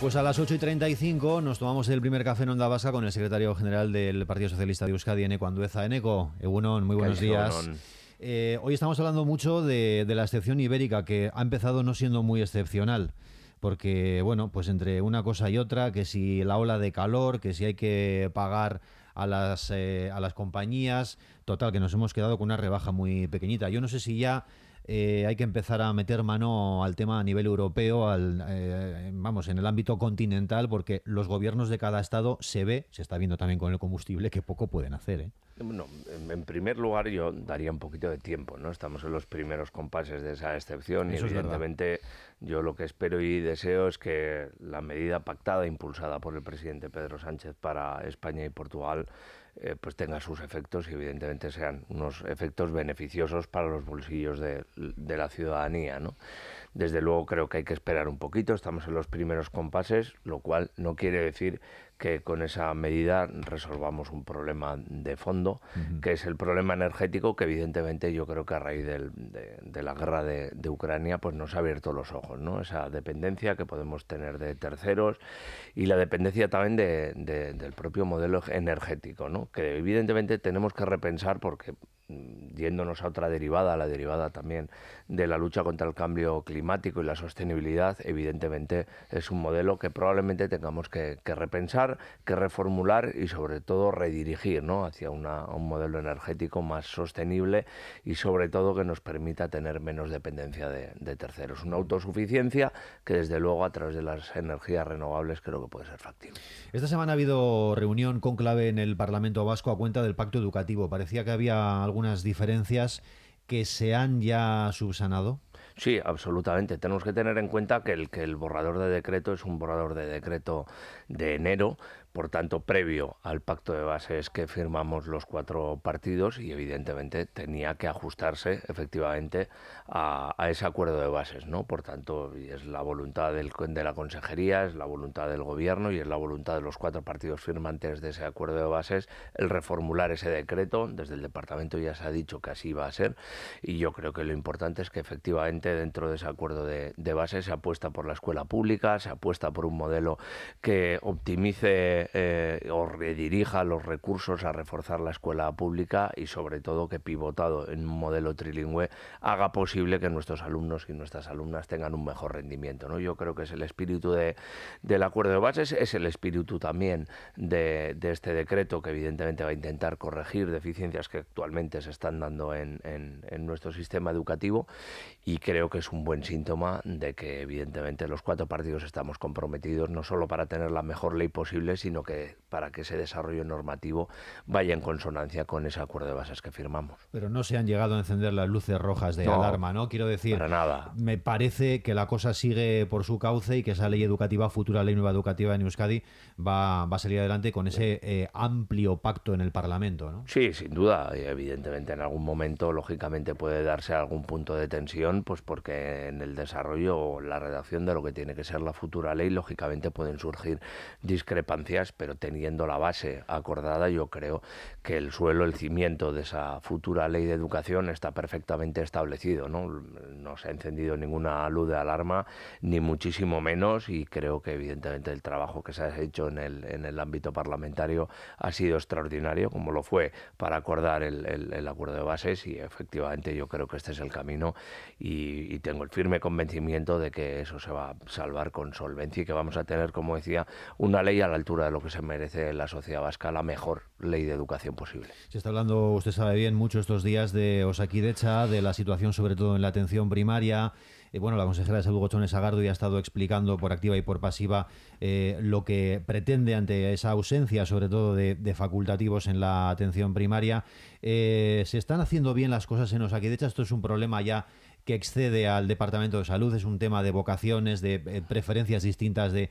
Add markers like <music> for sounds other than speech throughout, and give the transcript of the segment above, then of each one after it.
Pues a las 8 y 35 nos tomamos el primer café en Onda Vasca con el secretario general del Partido Socialista de Euskadi, Eneco Andueza. Eneco, Egunon, muy buenos días. Eh, hoy estamos hablando mucho de, la excepción ibérica, que ha empezado no siendo muy excepcional porque bueno, pues entre una cosa y otra, que si la ola de calor, que si hay que pagar a eh, a las compañías, total, que nos hemos quedado con una rebaja muy pequeñita. Yo no sé si ya eh, hay que empezar a meter mano al tema a nivel europeo, al, eh, vamos, en el ámbito continental, porque los gobiernos de cada estado se ve, se está viendo también con el combustible, que poco pueden hacer. ¿eh? Bueno, en primer lugar yo daría un poquito de tiempo, ¿no? Estamos en los primeros compases de esa excepción y evidentemente yo lo que espero y deseo es que la medida pactada, impulsada por el presidente Pedro Sánchez para España y Portugal, eh, pues tenga sus efectos y evidentemente sean unos efectos beneficiosos para los bolsillos de, la ciudadanía. Desde luego creo que hay que esperar un poquito, estamos en los primeros compases, lo cual no quiere decir que con esa medida resolvamos un problema de fondo, que es el problema energético, que evidentemente yo creo que a raíz de, la guerra de, Ucrania pues nos ha abierto los ojos, ¿no? Esa dependencia que podemos tener de terceros y la dependencia también del propio modelo energético, Que evidentemente tenemos que repensar porque Mm, yéndonos a otra derivada, la derivada también de la lucha contra el cambio climático y la sostenibilidad, evidentemente es un modelo que probablemente tengamos que, repensar, que reformular y sobre todo redirigir ¿no? hacia un modelo energético más sostenible y sobre todo que nos permita tener menos dependencia de, terceros. Una autosuficiencia que desde luego a través de las energías renovables creo que puede ser factible. Esta semana ha habido reunión conclave en el Parlamento Vasco a cuenta del pacto educativo. Parecía que había algún algunas diferencias que se han ya subsanado? Sí, absolutamente. Tenemos que tener en cuenta que el, que el borrador de decreto es un borrador de decreto de enero por tanto, previo al pacto de bases que firmamos los cuatro partidos y evidentemente tenía que ajustarse efectivamente a, ese acuerdo de bases, ¿no? Por tanto, es la voluntad del, de la consejería, es la voluntad del gobierno y es la voluntad de los cuatro partidos firmantes de ese acuerdo de bases el reformular ese decreto. Desde el departamento ya se ha dicho que así va a ser y yo creo que lo importante es que efectivamente dentro de ese acuerdo de, de bases se apuesta por la escuela pública, se apuesta por un modelo que optimice eh, o redirija los recursos a reforzar la escuela pública y sobre todo que pivotado en un modelo trilingüe haga posible que nuestros alumnos y nuestras alumnas tengan un mejor rendimiento. ¿no? Yo creo que es el espíritu de, del acuerdo de bases, es el espíritu también de, este decreto que evidentemente va a intentar corregir deficiencias que actualmente se están dando en, en nuestro sistema educativo y creo que es un buen síntoma de que evidentemente los cuatro partidos estamos comprometidos no solo para tener la mejor ley posible, sino sino que para que ese desarrollo normativo vaya en consonancia con ese acuerdo de bases que firmamos. Pero no se han llegado a encender las luces rojas de alarma, ¿no? Quiero decir, nada. me parece que la cosa sigue por su cauce y que esa ley educativa, futura ley nueva educativa en Euskadi, va, a salir adelante con ese eh, amplio pacto en el Parlamento, ¿no? Sí, sin duda. Evidentemente, en algún momento, lógicamente, puede darse algún punto de tensión, pues porque en el desarrollo o la redacción de lo que tiene que ser la futura ley, lógicamente pueden surgir discrepancias pero teniendo la base acordada, yo creo que el suelo, el cimiento de esa futura ley de educación está perfectamente establecido. No, no se ha encendido ninguna luz de alarma, ni muchísimo menos, y creo que evidentemente el trabajo que se ha hecho en el, en el ámbito parlamentario ha sido extraordinario, como lo fue para acordar el, acuerdo de bases, y efectivamente yo creo que este es el camino y, tengo el firme convencimiento de que eso se va a salvar con solvencia y que vamos a tener, como decía, una ley a la altura de lo que se merece la sociedad vasca la mejor ley de educación posible. Se está hablando, usted sabe bien, mucho estos días de Osakidecha, de la situación sobre todo en la atención primaria. Eh, bueno, la consejera de Salud Gochones Agardo ya ha estado explicando por activa y por pasiva eh, lo que pretende ante esa ausencia, sobre todo de, facultativos en la atención primaria. Eh, ¿Se están haciendo bien las cosas en Osakidecha? Esto es un problema ya que excede al Departamento de Salud, es un tema de vocaciones, de eh, preferencias distintas de,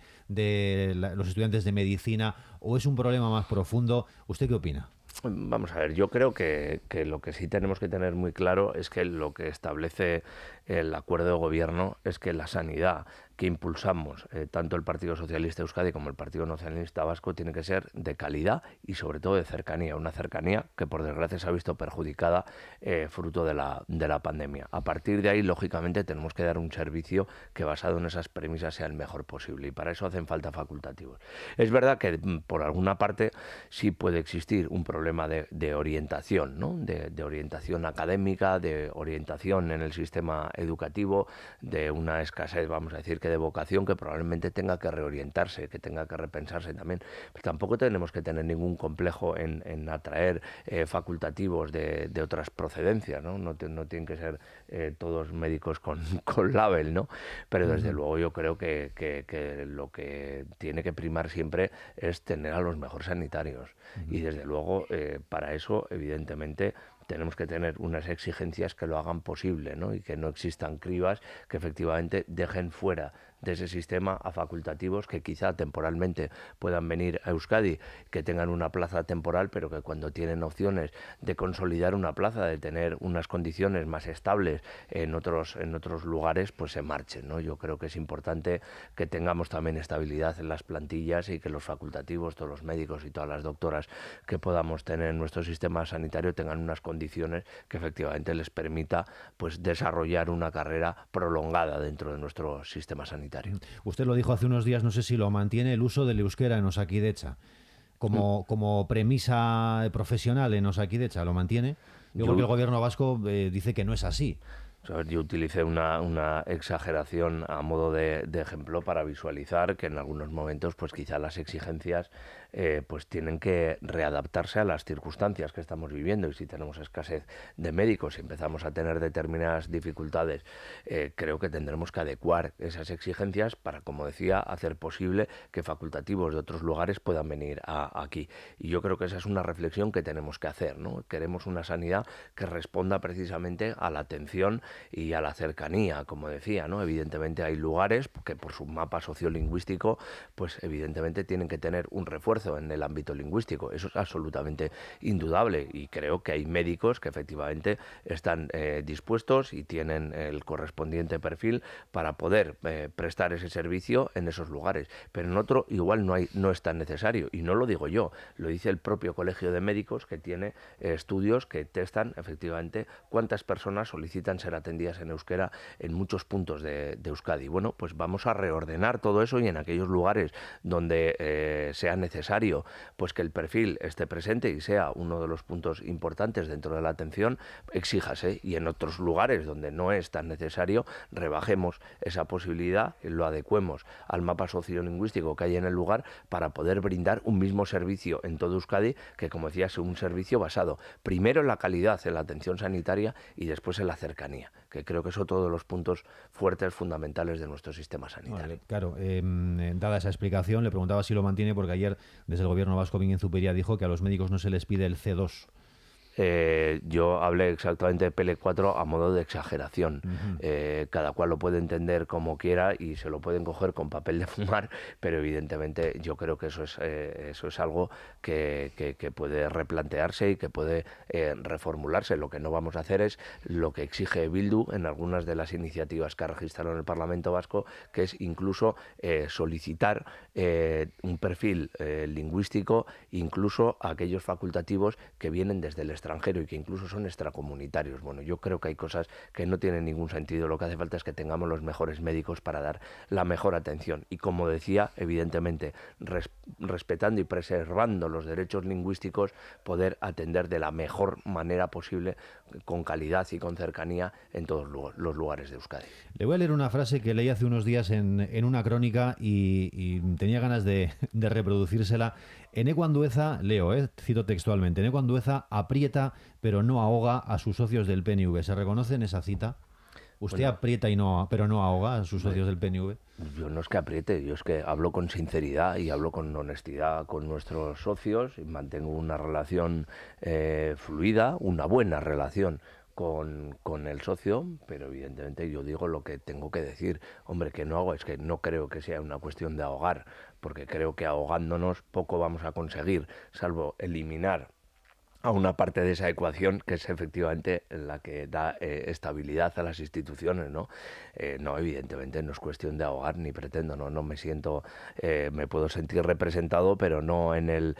los estudiantes de medicina o es un problema más profundo. ¿Usted qué opina? Vamos a ver, yo creo que, que, lo que sí tenemos que tener muy claro es que lo que establece el acuerdo de gobierno es que la sanidad que impulsamos eh, tanto el Partido Socialista Euskadi como el Partido Nacionalista Vasco tiene que ser de calidad y sobre todo de cercanía, una cercanía que por desgracia se ha visto perjudicada eh, fruto de la, de la pandemia. A partir de ahí, lógicamente, tenemos que dar un servicio que basado en esas premisas sea el mejor posible y para eso hacen falta facultativos. Es verdad que mm, por alguna parte sí puede existir un problema de, orientación, de orientación académica, de orientación en el sistema educativo, de una escasez, vamos a decir, que de vocación que probablemente tenga que reorientarse, que tenga que repensarse también. tampoco tenemos que tener ningún complejo en, atraer eh, facultativos de, otras procedencias, ¿no? No, tienen que ser eh, todos médicos con, <laughs> con, label, ¿no? Pero desde luego yo creo que, lo que tiene que primar siempre es tener a los mejores sanitarios. Y desde luego, eh, para eso, evidentemente, tenemos que tener unas exigencias que lo hagan posible ¿no? y que no existan cribas que efectivamente dejen fuera de ese sistema a facultativos que quizá temporalmente puedan venir a Euskadi, que tengan una plaza temporal, pero que cuando tienen opciones de consolidar una plaza, de tener unas condiciones más estables en otros, en otros lugares, pues se marchen. ¿no? Yo creo que es importante que tengamos también estabilidad en las plantillas y que los facultativos, todos los médicos y todas las doctoras que podamos tener en nuestro sistema sanitario tengan unas condiciones que efectivamente les permita pues desarrollar una carrera prolongada dentro de nuestro sistema sanitario. Usted lo dijo hace unos días, no sé si lo mantiene, el uso del euskera en Osakidecha. Como, mm. como premisa profesional en Osakidecha, ¿lo mantiene? Yo, creo que el gobierno vasco eh, dice que no es así. yo utilicé una, exageración a modo de, de, ejemplo para visualizar que en algunos momentos, pues quizá las exigencias eh, pues tienen que readaptarse a las circunstancias que estamos viviendo y si tenemos escasez de médicos, y empezamos a tener determinadas dificultades, eh, creo que tendremos que adecuar esas exigencias para, como decía, hacer posible que facultativos de otros lugares puedan venir aquí. Y yo creo que esa es una reflexión que tenemos que hacer. ¿no? Queremos una sanidad que responda precisamente a la atención y a la cercanía, como decía. Evidentemente hay lugares que por su mapa sociolingüístico, pues evidentemente tienen que tener un refuerzo en el ámbito lingüístico. Eso es absolutamente indudable y creo que hay médicos que efectivamente están eh, dispuestos y tienen el correspondiente perfil para poder eh, prestar ese servicio en esos lugares. Pero en otro igual no, hay, no es tan necesario y no lo digo yo, lo dice el propio Colegio de Médicos que tiene eh, estudios que testan efectivamente cuántas personas solicitan ser atendidas en euskera en muchos puntos de, de Euskadi. Bueno, pues vamos a reordenar todo eso y en aquellos lugares donde sea necesario pues que el perfil esté presente y sea uno de los puntos importantes dentro de la atención, exíjase y en otros lugares donde no es tan necesario rebajemos esa posibilidad, lo adecuemos al mapa sociolingüístico que hay en el lugar para poder brindar un mismo servicio en todo Euskadi que como decía es un servicio basado primero en la calidad, en la atención sanitaria y después en la cercanía, que creo que son todos los puntos fuertes, fundamentales de nuestro sistema sanitario. claro, em, dada esa explicación, le preguntaba si lo mantiene porque ayer desde el gobierno vasco, Bingen Zupería dijo que a los médicos no se les pide el C2 eh, yo hablé exactamente de PL4 a modo de exageración. Eh, cada cual lo puede entender como quiera y se lo pueden coger con papel de fumar, pero evidentemente yo creo que eso es, eh, eso es algo que, puede replantearse y que puede reformularse. Lo que no vamos a hacer es lo que exige Bildu en algunas de las iniciativas que ha registrado en el Parlamento Vasco, que es incluso solicitar un perfil lingüístico incluso a aquellos facultativos que vienen desde el Estado extranjero y que incluso son extracomunitarios. Bueno, yo creo que hay cosas que no tienen ningún sentido. Lo que hace falta es que tengamos los mejores médicos para dar la mejor atención. Y como decía, evidentemente, respetando y preservando los derechos lingüísticos, poder atender de la mejor manera posible, con calidad y con cercanía, en todos los lugares de Euskadi. Le voy a leer una frase que leí hace unos días en, una crónica y, tenía ganas de, de reproducírsela. En leo, eh, cito textualmente, en aprieta pero no ahoga a sus socios del PNV. ¿Se reconoce en esa cita? Usted aprieta y no, pero no ahoga a sus socios del PNV. Yo no es que apriete, yo es que hablo con sinceridad y hablo con honestidad con nuestros socios y mantengo una relación eh, fluida, una buena relación con, el socio, pero evidentemente yo digo lo que tengo que decir. Hombre, que no hago, es que no creo que sea una cuestión de ahogar, porque creo que ahogándonos poco vamos a conseguir, salvo eliminar a una parte de esa ecuación que es efectivamente la que da eh, estabilidad a las instituciones, ¿no? Eh, no, evidentemente no es cuestión de ahogar ni pretendo, no, no me siento, eh, me puedo sentir representado, pero no en el,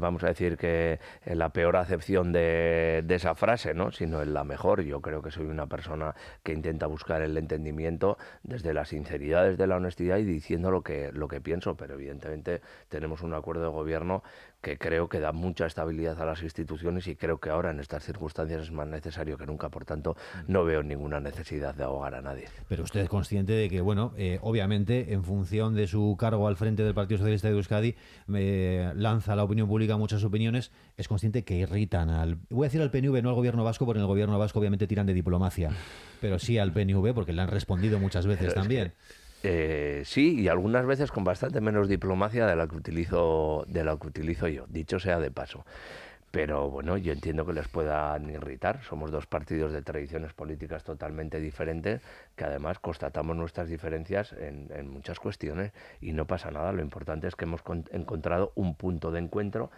vamos a decir que en la peor acepción de, de, esa frase, ¿no? Sino en la mejor. Yo creo que soy una persona que intenta buscar el entendimiento desde la sinceridad, desde la honestidad y diciendo lo que lo que pienso, pero evidentemente tenemos un acuerdo de gobierno que creo que da mucha estabilidad a las instituciones y creo que ahora en estas circunstancias es más necesario que nunca. Por tanto, mm. no veo ninguna necesidad de ahogar a nadie. Pero usted es consciente de que, bueno, eh, obviamente, en función de su cargo al frente del Partido Socialista de Euskadi, lanza lanza la opinión pública muchas opiniones. Es consciente que irritan al. Voy a decir al PNV, no al gobierno vasco, porque en el gobierno vasco obviamente tiran de diplomacia, mm. pero sí al PNV, porque le han respondido muchas veces también. Eh, sí, y algunas veces con bastante menos diplomacia de la que utilizo, de la que utilizo yo, dicho sea de paso. Pero bueno, yo entiendo que les puedan irritar. Somos dos partidos de tradiciones políticas totalmente diferentes, que además constatamos nuestras diferencias en, muchas cuestiones y no pasa nada. Lo importante es que hemos encontrado un punto de encuentro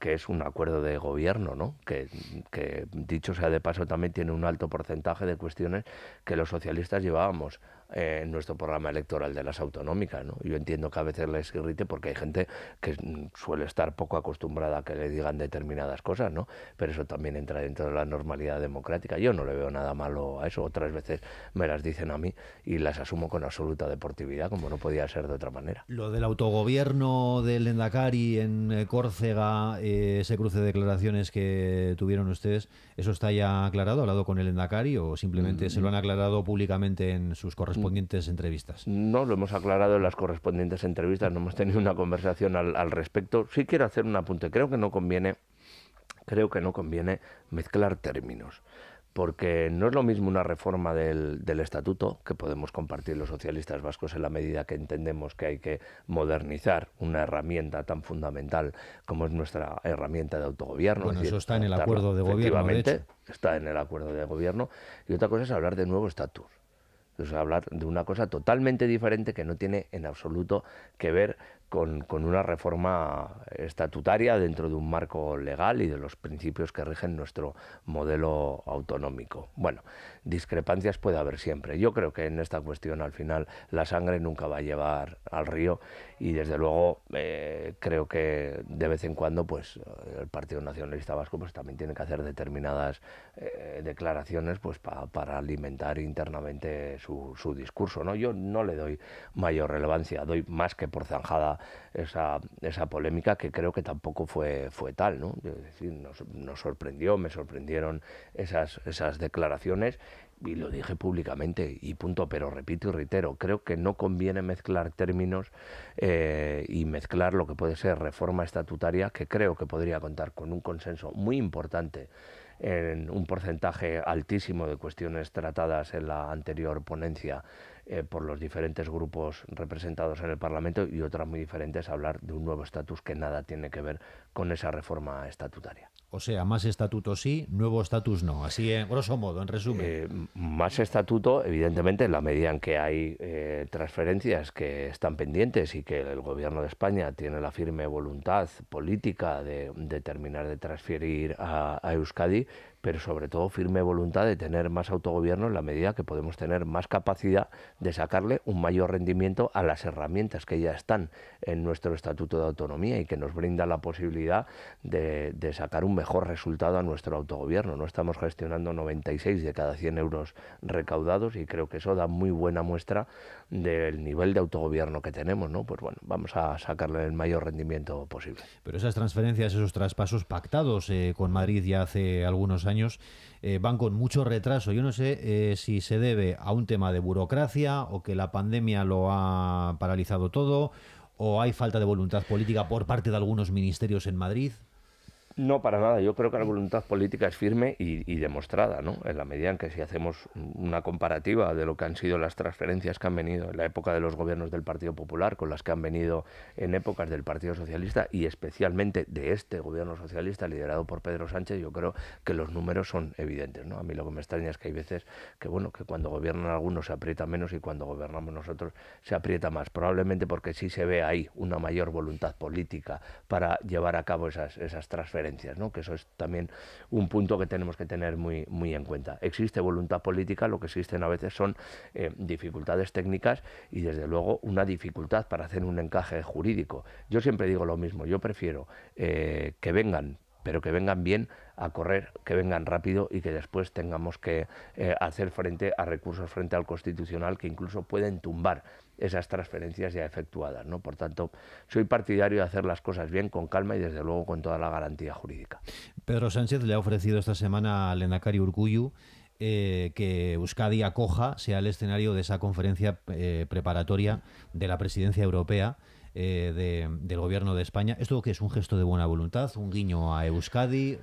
que es un acuerdo de gobierno, ¿no? Que, que dicho sea de paso también tiene un alto porcentaje de cuestiones que los socialistas llevábamos en nuestro programa electoral de las autonómicas. ¿no? Yo entiendo que a veces les irrite porque hay gente que suele estar poco acostumbrada a que le digan determinadas cosas, ¿no? pero eso también entra dentro de la normalidad democrática. Yo no le veo nada malo a eso. Otras veces me las dicen a mí y las asumo con absoluta deportividad, como no podía ser de otra manera. Lo del autogobierno del Endacari en eh, Córcega, eh, ese cruce de declaraciones que tuvieron ustedes, ¿eso está ya aclarado? ¿Hablado con el Endacari o simplemente mm, se lo han aclarado públicamente en sus correspondientes? entrevistas. No lo hemos aclarado en las correspondientes entrevistas, no hemos tenido una conversación al, respecto. Sí quiero hacer un apunte. Creo que no conviene, creo que no conviene mezclar términos porque no es lo mismo una reforma del, estatuto, que podemos compartir los socialistas vascos en la medida que entendemos que hay que modernizar una herramienta tan fundamental como es nuestra herramienta de autogobierno. Bueno, eso está en el acuerdo de gobierno. está en el acuerdo de gobierno. Y otra cosa es hablar de nuevo estatus es pues, hablar de una cosa totalmente diferente que no tiene en absoluto que ver con, una reforma estatutaria dentro de un marco legal y de los principios que rigen nuestro modelo autonómico. Bueno, discrepancias puede haber siempre. Yo creo que en esta cuestión al final la sangre nunca va a llevar al río y desde luego eh, creo que de vez en cuando pues el Partido Nacionalista Vasco pues también tiene que hacer determinadas eh, declaraciones pues para alimentar internamente su, su discurso. ¿no? Yo no le doy mayor relevancia, doy más que por zanjada esa, polémica que creo que tampoco fue, fue tal. ¿no? nos, sorprendió, me sorprendieron esas, declaraciones y lo dije públicamente y punto, pero repito y reitero, creo que no conviene mezclar términos eh, y mezclar lo que puede ser reforma estatutaria, que creo que podría contar con un consenso muy importante en un porcentaje altísimo de cuestiones tratadas en la anterior ponencia eh, por los diferentes grupos representados en el Parlamento y otras muy diferentes, hablar de un nuevo estatus que nada tiene que ver con esa reforma estatutaria. O sea, más estatuto sí, nuevo estatus no. Así, en eh, grosso modo, en resumen. Eh, más estatuto, evidentemente, en la medida en que hay transferencias que están pendientes y que el Gobierno de España tiene la firme voluntad política de, terminar de transferir a Euskadi, pero sobre todo firme voluntad de tener más autogobierno en la medida que podemos tener más capacidad de sacarle un mayor rendimiento a las herramientas que ya están en nuestro Estatuto de Autonomía y que nos brinda la posibilidad de, sacar un mejor resultado a nuestro autogobierno. No estamos gestionando 96 de cada 100 euros recaudados y creo que eso da muy buena muestra del nivel de autogobierno que tenemos, ¿no? Pues bueno, vamos a sacarle el mayor rendimiento posible. Pero esas transferencias, esos traspasos pactados eh, con Madrid ya hace algunos años, eh, van con mucho retraso. Yo no sé eh, si se debe a un tema de burocracia o que la pandemia lo ha paralizado todo o hay falta de voluntad política por parte de algunos ministerios en Madrid. No, para nada. Yo creo que la voluntad política es firme y, demostrada, ¿no? En la medida en que si hacemos una comparativa de lo que han sido las transferencias que han venido en la época de los gobiernos del Partido Popular con las que han venido en épocas del Partido Socialista y especialmente de este gobierno socialista liderado por Pedro Sánchez, yo creo que los números son evidentes, ¿no? A mí lo que me extraña es que hay veces que, bueno, que cuando gobiernan algunos se aprieta menos y cuando gobernamos nosotros se aprieta más. Probablemente porque sí se ve ahí una mayor voluntad política para llevar a cabo esas transferencias que eso es también un punto que tenemos que tener muy, muy en cuenta. Existe voluntad política, lo que existen a veces son eh, dificultades técnicas y desde luego una dificultad para hacer un encaje jurídico. Yo siempre digo lo mismo, yo prefiero eh, que vengan pero que vengan bien a correr, que vengan rápido y que después tengamos que eh, hacer frente a recursos frente al Constitucional que incluso pueden tumbar esas transferencias ya efectuadas. ¿no? Por tanto, soy partidario de hacer las cosas bien, con calma y desde luego con toda la garantía jurídica. Pedro Sánchez le ha ofrecido esta semana al Enacari Urcuyu eh, que Euskadi acoja, sea el escenario de esa conferencia eh, preparatoria de la presidencia europea eh, del gobierno de España. ¿Esto que es? ¿Un gesto de buena voluntad? ¿Un guiño a Euskadi?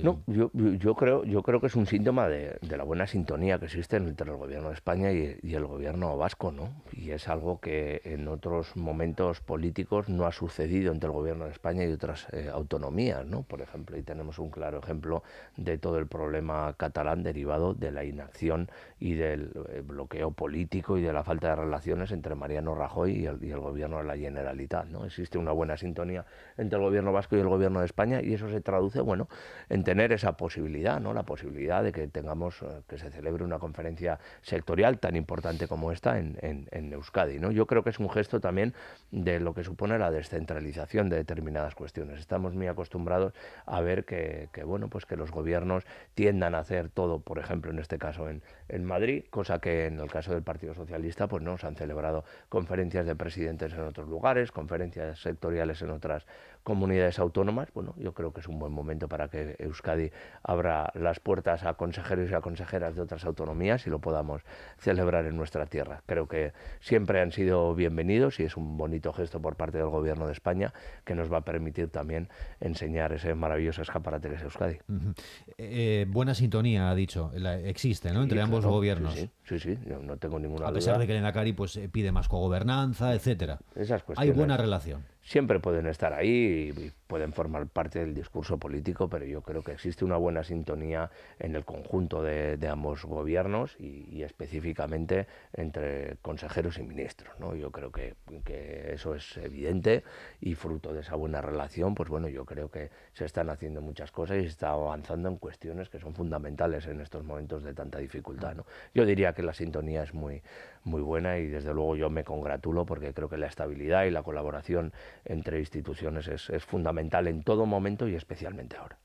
No, yo, creo, yo creo que es un síntoma de, la buena sintonía que existe entre el gobierno de España y, el gobierno vasco, ¿no? Y es algo que en otros momentos políticos no ha sucedido entre el gobierno de España y otras eh, autonomías, ¿no? Por ejemplo, y tenemos un claro ejemplo de todo el problema catalán derivado de la inacción y del eh, bloqueo político y de la falta de relaciones entre Mariano Rajoy y el, y el gobierno de la Generalitat, ¿no? Existe una buena sintonía entre el gobierno vasco y el gobierno de España y eso se traduce, bueno, en tener esa posibilidad, ¿no? la posibilidad de que tengamos, eh, que se celebre una conferencia sectorial tan importante como esta en, Euskadi. ¿no? Yo creo que es un gesto también de lo que supone la descentralización de determinadas cuestiones. Estamos muy acostumbrados a ver que, bueno, pues que los gobiernos tiendan a hacer todo, por ejemplo, en este caso en, en Madrid, cosa que en el caso del Partido Socialista, pues no, se han celebrado conferencias de presidentes en otros lugares, conferencias sectoriales en otras comunidades autónomas, bueno, yo creo que es un buen momento para que Euskadi abra las puertas a consejeros y a consejeras de otras autonomías y lo podamos celebrar en nuestra tierra. Creo que siempre han sido bienvenidos y es un bonito gesto por parte del Gobierno de España que nos va a permitir también enseñar ese maravilloso escaparate de Euskadi. Eh, eh, buena sintonía, ha dicho, existe ¿no? entre ambos gobiernos. Sí, sí, no tengo ninguna duda. A pesar de que el pues, eh, pide más cogobernanza, etcétera. Hay buena relación siempre pueden estar ahí y pueden formar parte del discurso político, pero yo creo que existe una buena sintonía en el conjunto de, ambos gobiernos y, específicamente entre consejeros y ministros. ¿no? Yo creo que, eso es evidente y fruto de esa buena relación, pues bueno, yo creo que se están haciendo muchas cosas y se está avanzando en cuestiones que son fundamentales en estos momentos de tanta dificultad. Yo diría que la sintonía es muy, muy buena y desde luego yo me congratulo porque creo que la estabilidad y la colaboración entre instituciones es, fundamental en todo momento y especialmente ahora.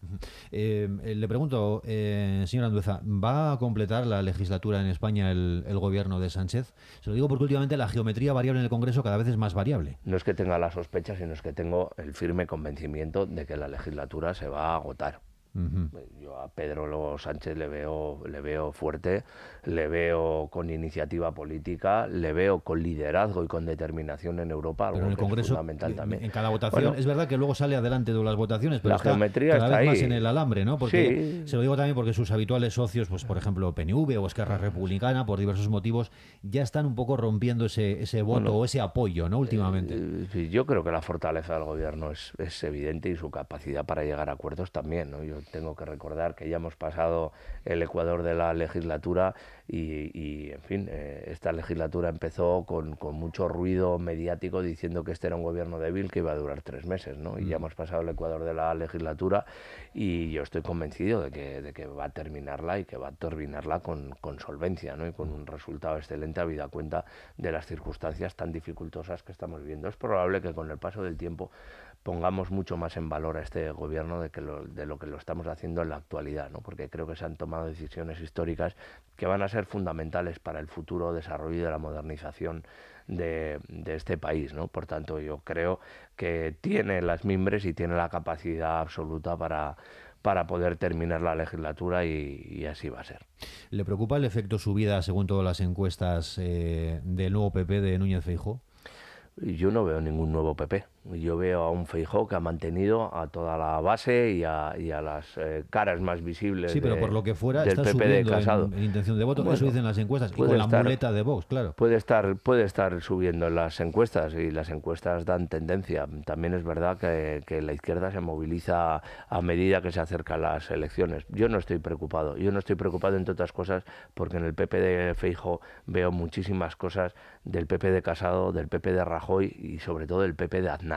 Eh, le pregunto, eh, señora Andueza, ¿va a completar la legislatura en España el, el, gobierno de Sánchez? Se lo digo porque últimamente la geometría variable en el Congreso cada vez es más variable. No es que tenga la sospecha, sino es que tengo el firme convencimiento de que la legislatura se va a agotar. Yo a Pedro Lobo Sánchez le veo, le veo fuerte, le veo con iniciativa política, le veo con liderazgo y con determinación en Europa, algo en Congreso, fundamental también. En cada votación, es verdad que luego sale adelante de las votaciones, pero está cada vez más en el alambre, ¿no? Porque se lo digo también porque sus habituales socios, pues por ejemplo PNV o Esquerra Republicana, por diversos motivos, ya están un poco rompiendo ese, ese voto o ese apoyo, ¿no? Últimamente. Eh, eh, yo creo que la fortaleza del gobierno es, es evidente y su capacidad para llegar a acuerdos también, ¿no? tengo que recordar que ya hemos pasado el ecuador de la legislatura y, en fin, eh, esta legislatura empezó con, mucho ruido mediático diciendo que este era un gobierno débil que iba a durar tres meses, ¿no? Y ya mm. hemos pasado el ecuador de la legislatura y yo estoy convencido de que, va a terminarla y que va a terminarla con, con solvencia, ¿no? Y con un resultado excelente habida cuenta de las circunstancias tan dificultosas que estamos viviendo. Es probable que con el paso del tiempo pongamos mucho más en valor a este gobierno de, que lo, de lo que lo estamos haciendo en la actualidad, ¿no? porque creo que se han tomado decisiones históricas que van a ser fundamentales para el futuro desarrollo y de la modernización de, este país. ¿no? Por tanto, yo creo que tiene las mimbres y tiene la capacidad absoluta para, para poder terminar la legislatura y, así va a ser. ¿Le preocupa el efecto subida, según todas las encuestas, eh, del nuevo PP de Núñez Feijóo? Yo no veo ningún nuevo PP yo veo a un Feijó que ha mantenido a toda la base y a, a las eh, caras más visibles. Sí, pero por lo que fuera del está PP de Casado. En, intención de voto. dicen las encuestas. Y con la muleta de Vox, claro. Puede estar, puede estar subiendo en las encuestas y las encuestas dan tendencia. También es verdad que, que, la izquierda se moviliza a medida que se acercan las elecciones. Yo no estoy preocupado. Yo no estoy preocupado, entre otras cosas, porque en el PP de Feijó veo muchísimas cosas del PP de Casado, del PP de Rajoy y sobre todo del PP de Aznar.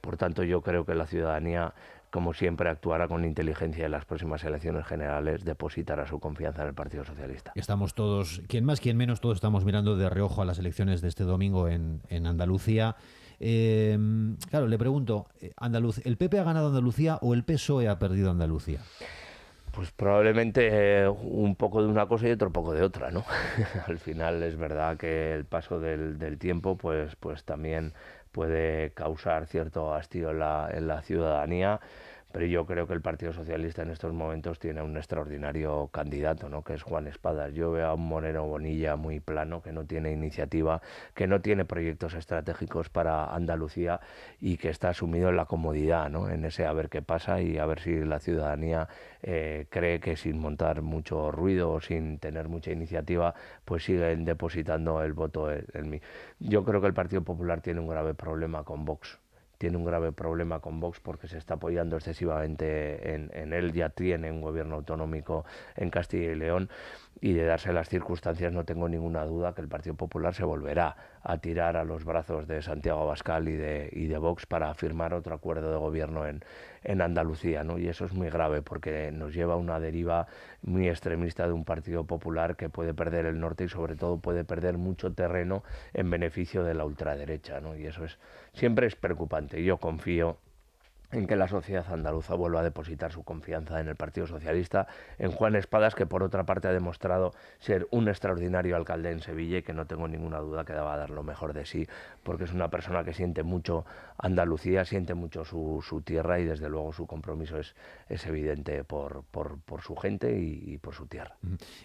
Por tanto, yo creo que la ciudadanía, como siempre, actuará con inteligencia en las próximas elecciones generales, depositará su confianza en el Partido Socialista. Estamos todos, quien más, quien menos, todos estamos mirando de reojo a las elecciones de este domingo en, Andalucía. Em, claro, le pregunto, eh, Andaluz, ¿el PP ha ganado Andalucía o el PSOE ha perdido Andalucía? Pues probablemente eh, un poco de una cosa y otro poco de otra, ¿no? <laughs> Al final es verdad que el paso del, tiempo, pues, pues también puede causar cierto hastío en la, en la ciudadanía pero yo creo que el Partido Socialista en estos momentos tiene un extraordinario candidato, ¿no? que es Juan Espadas. Yo veo a un Moreno Bonilla muy plano, que no tiene iniciativa, que no tiene proyectos estratégicos para Andalucía y que está sumido en la comodidad, ¿no? en ese a ver qué pasa y a ver si la ciudadanía eh, cree que sin montar mucho ruido o sin tener mucha iniciativa, pues siguen depositando el voto en mí. Yo creo que el Partido Popular tiene un grave problema con Vox tiene un grave problema con Vox porque se está apoyando excesivamente en, él, ya tiene un gobierno autonómico en Castilla y León y de darse las circunstancias no tengo ninguna duda que el Partido Popular se volverá a tirar a los brazos de Santiago Abascal y de, y de Vox para firmar otro acuerdo de gobierno en, en Andalucía. Y eso es muy grave porque nos lleva a una deriva muy extremista de un Partido Popular que puede perder el norte y sobre todo puede perder mucho terreno en beneficio de la ultraderecha. ¿no? Y eso es, siempre es preocupante. Yo confío en que la sociedad andaluza vuelva a depositar su confianza en el Partido Socialista, en Juan Espadas, que por otra parte ha demostrado ser un extraordinario alcalde en Sevilla y que no tengo ninguna duda que va a dar lo mejor de sí, porque es una persona que siente mucho Andalucía, siente mucho su, su tierra y desde luego su compromiso es, es evidente por, su gente y, por su tierra.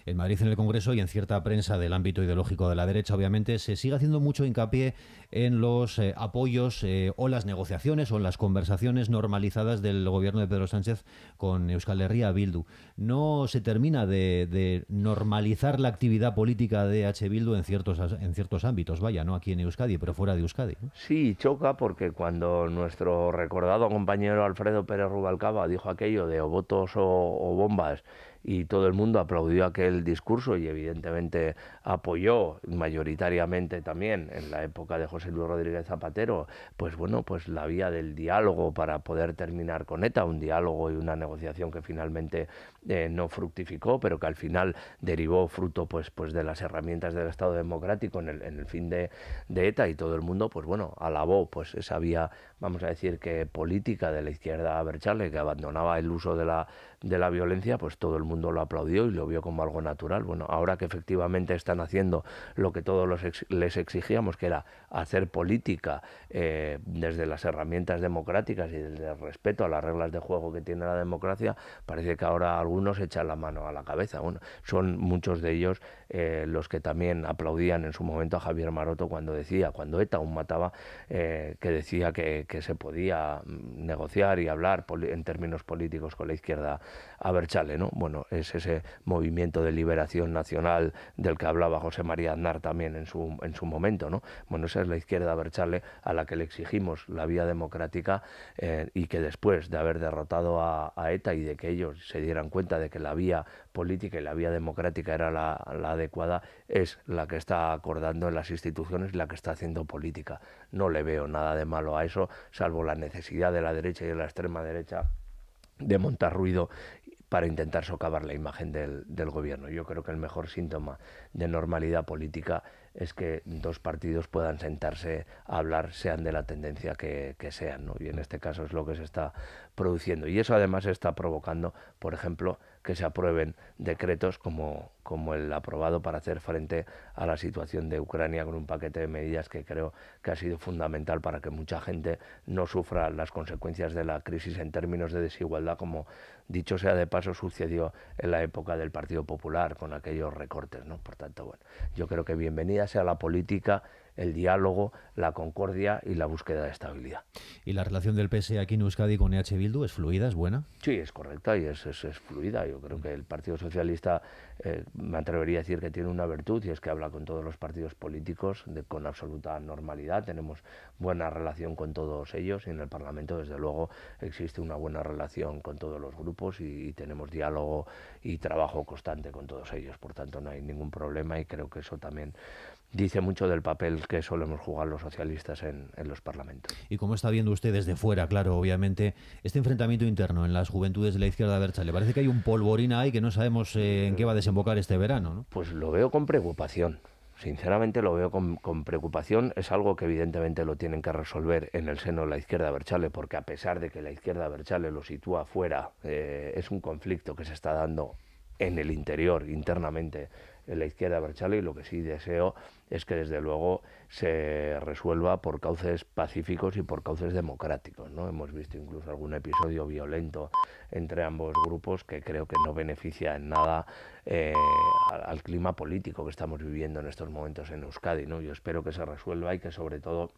En Madrid, en el Congreso y en cierta prensa del ámbito ideológico de la derecha, obviamente, se sigue haciendo mucho hincapié en los eh, apoyos eh, o las negociaciones o en las conversaciones normalizadas del gobierno de Pedro Sánchez con Euskal Herria Bildu no se termina de, normalizar la actividad política de H. Bildu en ciertos, en ciertos ámbitos, vaya, no aquí en Euskadi, pero fuera de Euskadi. Sí, choca porque cuando nuestro recordado compañero Alfredo Pérez Rubalcaba dijo aquello de o votos o bombas, y todo el mundo aplaudió aquel discurso y evidentemente apoyó mayoritariamente también en la época de José Luis Rodríguez Zapatero, pues bueno, pues la vía del diálogo para poder terminar con ETA, un diálogo y una negociación que finalmente eh, no fructificó, pero que al final derivó fruto pues, pues de las herramientas del Estado democrático en el, en el fin de, de, ETA y todo el mundo, pues bueno, alabó pues esa vía vamos a decir que política de la izquierda Berchale, que abandonaba el uso de la, de la violencia, pues todo el mundo lo aplaudió y lo vio como algo natural. Bueno, ahora que efectivamente están haciendo lo que todos les exigíamos, que era hacer política eh, desde las herramientas democráticas y desde el respeto a las reglas de juego que tiene la democracia, parece que ahora algunos echan la mano a la cabeza. Bueno, son muchos de ellos eh, los que también aplaudían en su momento a Javier Maroto cuando decía, cuando ETA aún mataba, eh, que decía que, que se podía mm, negociar y hablar en términos políticos con la izquierda a Berchale, ¿no? Bueno, es ese movimiento de liberación nacional del que hablaba José María Aznar también en su, en su momento, ¿no? Bueno, esa es la izquierda Berchale a la que le exigimos la vía democrática eh, y que después de haber derrotado a, ETA y de que ellos se dieran cuenta de que la vía política y la vía democrática era la, la adecuada, es la que está acordando en las instituciones y la que está haciendo política. No le veo nada de malo a eso salvo la necesidad de la derecha y de la extrema derecha de montar ruido para intentar socavar la imagen del, gobierno. Yo creo que el mejor síntoma de normalidad política es que dos partidos puedan sentarse a hablar, sean de la tendencia que, sean, y en este caso es lo que se está produciendo. Y eso además está provocando, por ejemplo, que se aprueben decretos como, como el aprobado para hacer frente a la situación de Ucrania con un paquete de medidas que creo que ha sido fundamental para que mucha gente no sufra las consecuencias de la crisis en términos de desigualdad, como dicho sea de paso sucedió en la época del Partido Popular con aquellos recortes. ¿no? Por tanto, bueno, yo creo que bienvenida sea la política el diálogo, la concordia y la búsqueda de estabilidad. ¿Y la relación del PS e aquí en Euskadi con EH Bildu es fluida, es buena? Sí, es correcta y es, es, fluida. Yo creo que el Partido Socialista, eh, me atrevería a decir que tiene una virtud y es que habla con todos los partidos políticos con absoluta normalidad. Tenemos buena relación con todos ellos y en el Parlamento, desde luego, existe una buena relación con todos los grupos y tenemos diálogo y trabajo constante con todos ellos. Por tanto, no hay ningún problema y creo que eso también dice mucho del papel que solemos jugar los socialistas en, los parlamentos. Y como está viendo usted desde fuera, claro, obviamente, este enfrentamiento interno en las juventudes de la izquierda de ¿le parece que hay un polvorín ahí que no sabemos eh, en qué va a desembocar este verano? Pues lo veo con preocupación. Sinceramente lo veo con, preocupación. Es algo que evidentemente lo tienen que resolver en el seno de la izquierda Berchale, porque a pesar de que la izquierda Berchale lo sitúa fuera, eh, es un conflicto que se está dando en el interior, internamente, en la izquierda Berchale y lo que sí deseo es que desde luego se resuelva por cauces pacíficos y por cauces democráticos. ¿no? Hemos visto incluso algún episodio violento entre ambos grupos que creo que no beneficia en nada eh, al, al, clima político que estamos viviendo en estos momentos en Euskadi. ¿no? Yo espero que se resuelva y que sobre todo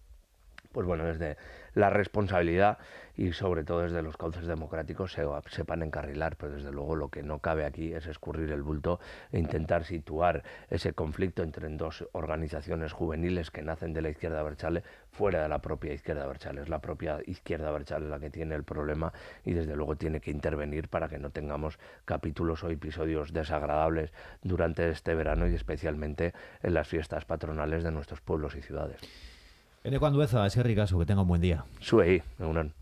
pues bueno, desde la responsabilidad y sobre todo desde los cauces democráticos sepan encarrilar, pero desde luego lo que no cabe aquí es escurrir el bulto e intentar situar ese conflicto entre dos organizaciones juveniles que nacen de la izquierda Berchale fuera de la propia izquierda Berchale. Es la propia izquierda Berchale la que tiene el problema y desde luego tiene que intervenir para que no tengamos capítulos o episodios desagradables durante este verano y especialmente en las fiestas patronales de nuestros pueblos y ciudades. En cuando eza, es que que tenga un buen día. Sube ahí, unan.